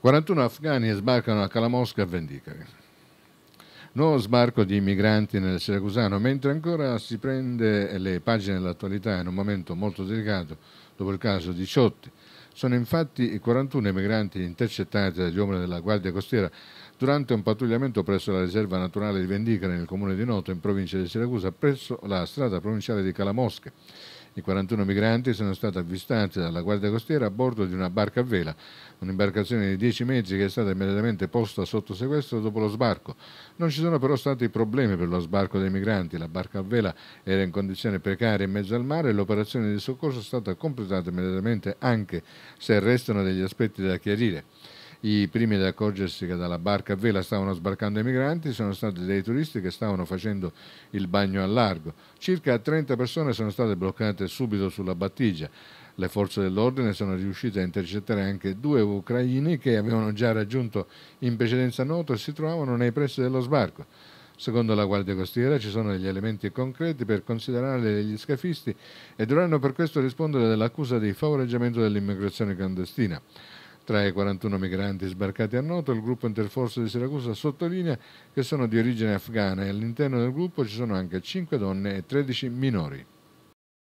41 afghani sbarcano a Calamosca a Vendicare. Nuovo sbarco di migranti nel Siracusano, mentre ancora si prende le pagine dell'attualità in un momento molto delicato dopo il caso di Ciotti. Sono infatti i 41 migranti intercettati dagli uomini della Guardia Costiera durante un pattugliamento presso la riserva naturale di Vendicare nel comune di Noto, in provincia di Siracusa, presso la strada provinciale di Calamosche. I 41 migranti sono stati avvistati dalla Guardia Costiera a bordo di una barca a vela, un'imbarcazione di 10 mezzi che è stata immediatamente posta sotto sequestro dopo lo sbarco. Non ci sono però stati problemi per lo sbarco dei migranti, la barca a vela era in condizione precaria in mezzo al mare e l'operazione di soccorso è stata completata immediatamente anche se restano degli aspetti da chiarire. I primi ad accorgersi che dalla barca a vela stavano sbarcando i migranti sono stati dei turisti che stavano facendo il bagno a largo. Circa 30 persone sono state bloccate subito sulla battigia. Le forze dell'ordine sono riuscite a intercettare anche due ucraini che avevano già raggiunto in precedenza Noto e si trovavano nei pressi dello sbarco. Secondo la Guardia Costiera ci sono degli elementi concreti per considerare degli scafisti e dovranno per questo rispondere dell'accusa di favoreggiamento dell'immigrazione clandestina. Tra i 41 migranti sbarcati a Noto, il gruppo Interforce di Siracusa sottolinea che sono di origine afghana e all'interno del gruppo ci sono anche 5 donne e 13 minori.